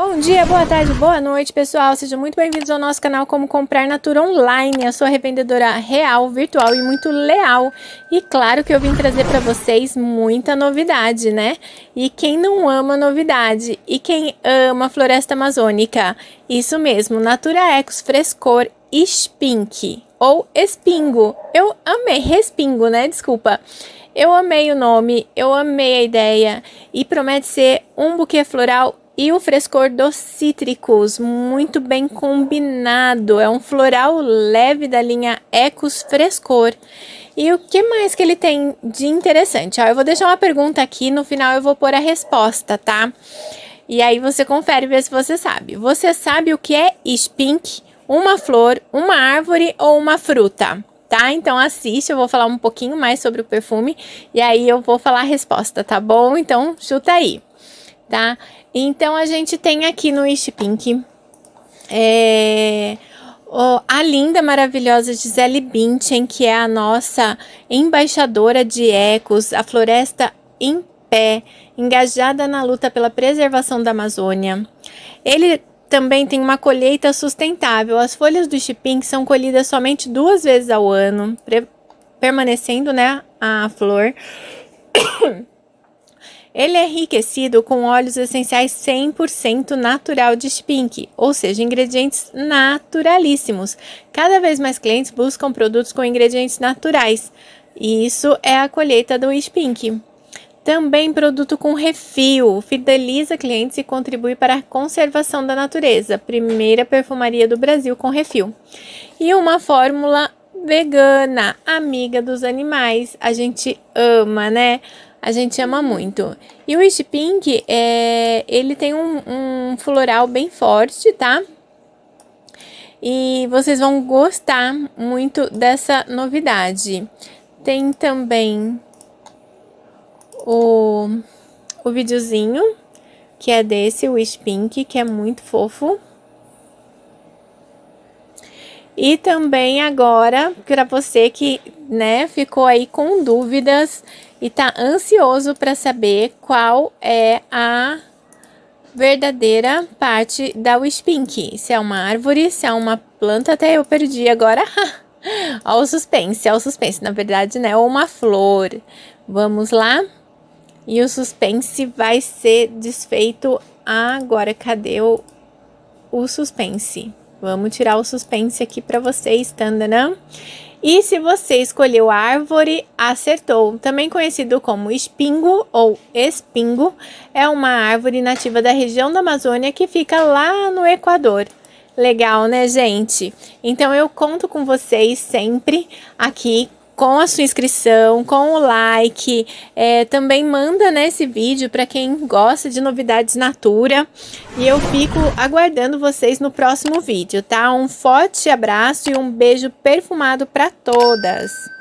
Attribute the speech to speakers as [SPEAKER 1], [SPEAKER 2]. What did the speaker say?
[SPEAKER 1] Bom dia, boa tarde, boa noite, pessoal. Sejam muito bem-vindos ao nosso canal Como Comprar Natura Online, a sua revendedora real, virtual e muito leal. E claro que eu vim trazer para vocês muita novidade, né? E quem não ama novidade? E quem ama floresta amazônica? Isso mesmo, Natura Ecos Frescor Spink ou Espingo. Eu amei, respingo, né? Desculpa. Eu amei o nome, eu amei a ideia e promete ser um buquê floral e o frescor dos cítricos, muito bem combinado. É um floral leve da linha Ecos Frescor. E o que mais que ele tem de interessante? Ó, eu vou deixar uma pergunta aqui, no final eu vou pôr a resposta, tá? E aí você confere e vê se você sabe. Você sabe o que é spink? Uma flor, uma árvore ou uma fruta? tá? Então assiste, eu vou falar um pouquinho mais sobre o perfume e aí eu vou falar a resposta, tá bom? Então chuta aí tá? Então a gente tem aqui no East Pink é, a linda, maravilhosa Gisele Bintchen, que é a nossa embaixadora de ecos, a floresta em pé, engajada na luta pela preservação da Amazônia. Ele também tem uma colheita sustentável. As folhas do chipim são colhidas somente duas vezes ao ano, permanecendo né, a flor. Ele é enriquecido com óleos essenciais 100% natural de Spink, ou seja, ingredientes naturalíssimos. Cada vez mais clientes buscam produtos com ingredientes naturais, e isso é a colheita do Spink. Também produto com refil, fideliza clientes e contribui para a conservação da natureza, primeira perfumaria do Brasil com refil. E uma fórmula vegana, amiga dos animais. A gente ama, né? A gente ama muito. E o Wish Pink, é, ele tem um, um floral bem forte, tá? E vocês vão gostar muito dessa novidade. Tem também o, o videozinho, que é desse Wish Pink, que é muito fofo. E também agora, para você que né, ficou aí com dúvidas e tá ansioso para saber qual é a verdadeira parte da Wispink. Se é uma árvore, se é uma planta, até eu perdi agora. ao suspense, o suspense, na verdade, né? Ou uma flor. Vamos lá? E o suspense vai ser desfeito agora. Cadê o, o suspense? Vamos tirar o suspense aqui para vocês, tandanã. E se você escolheu a árvore, acertou. Também conhecido como espingo ou espingo, é uma árvore nativa da região da Amazônia que fica lá no Equador. Legal, né, gente? Então eu conto com vocês sempre aqui com a sua inscrição, com o like. É, também manda né, esse vídeo para quem gosta de novidades Natura. E eu fico aguardando vocês no próximo vídeo, tá? Um forte abraço e um beijo perfumado para todas!